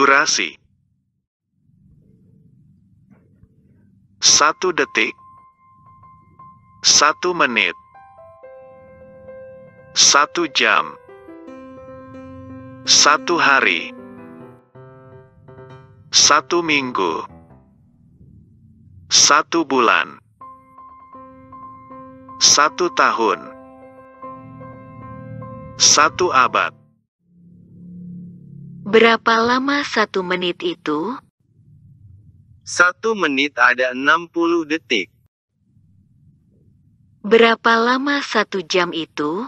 Durasi 1 detik 1 menit 1 jam 1 hari 1 minggu 1 bulan 1 tahun 1 abad Berapa lama satu menit itu? Satu menit ada 60 detik. Berapa lama satu jam itu?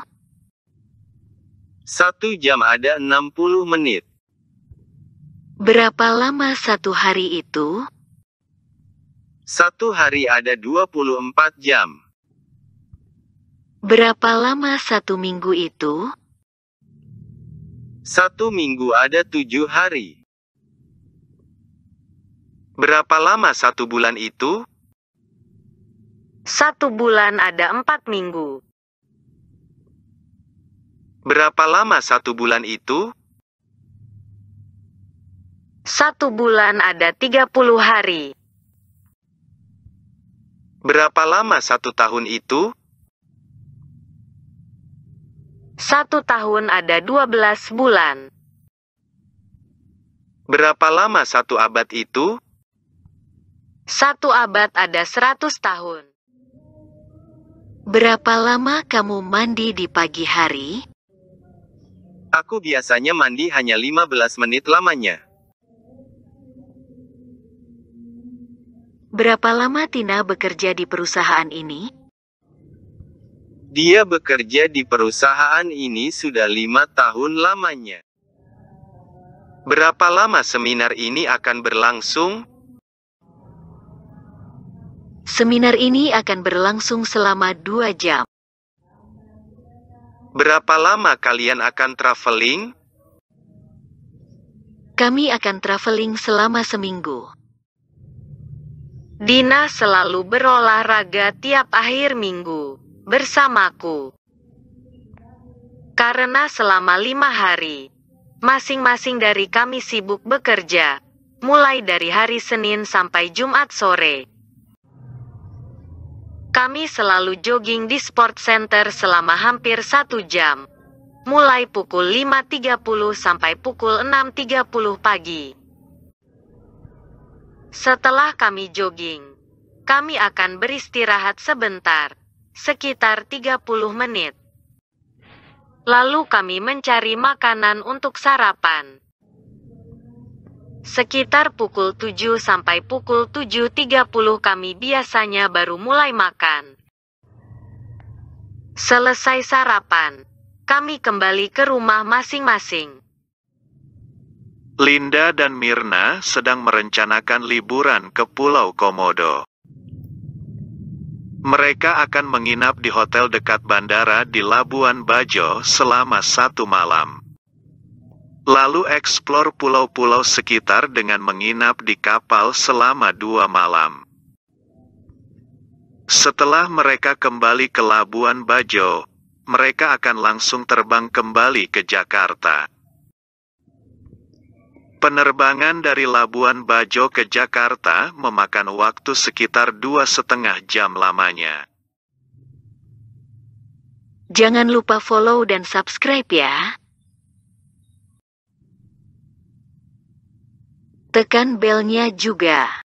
Satu jam ada 60 menit. Berapa lama satu hari itu? Satu hari ada 24 jam. Berapa lama satu minggu itu? Satu minggu ada tujuh hari. Berapa lama satu bulan itu? Satu bulan ada empat minggu. Berapa lama satu bulan itu? Satu bulan ada tiga puluh hari. Berapa lama satu tahun itu? Satu tahun ada dua belas bulan. Berapa lama satu abad itu? Satu abad ada seratus tahun. Berapa lama kamu mandi di pagi hari? Aku biasanya mandi hanya lima belas menit lamanya. Berapa lama Tina bekerja di perusahaan ini? Dia bekerja di perusahaan ini sudah lima tahun lamanya. Berapa lama seminar ini akan berlangsung? Seminar ini akan berlangsung selama dua jam. Berapa lama kalian akan traveling? Kami akan traveling selama seminggu. Dina selalu berolahraga tiap akhir minggu bersamaku. Karena selama lima hari, masing-masing dari kami sibuk bekerja, mulai dari hari Senin sampai Jumat sore. Kami selalu jogging di sport center selama hampir satu jam, mulai pukul 5.30 sampai pukul 6.30 pagi. Setelah kami jogging, kami akan beristirahat sebentar sekitar 30 menit. Lalu kami mencari makanan untuk sarapan. Sekitar pukul 7 sampai pukul 7.30 kami biasanya baru mulai makan. Selesai sarapan, kami kembali ke rumah masing-masing. Linda dan Mirna sedang merencanakan liburan ke Pulau Komodo. Mereka akan menginap di hotel dekat bandara di Labuan Bajo selama satu malam. Lalu eksplor pulau-pulau sekitar dengan menginap di kapal selama dua malam. Setelah mereka kembali ke Labuan Bajo, mereka akan langsung terbang kembali ke Jakarta. Penerbangan dari Labuan Bajo ke Jakarta memakan waktu sekitar dua setengah jam lamanya. Jangan lupa follow dan subscribe ya. Tekan belnya juga.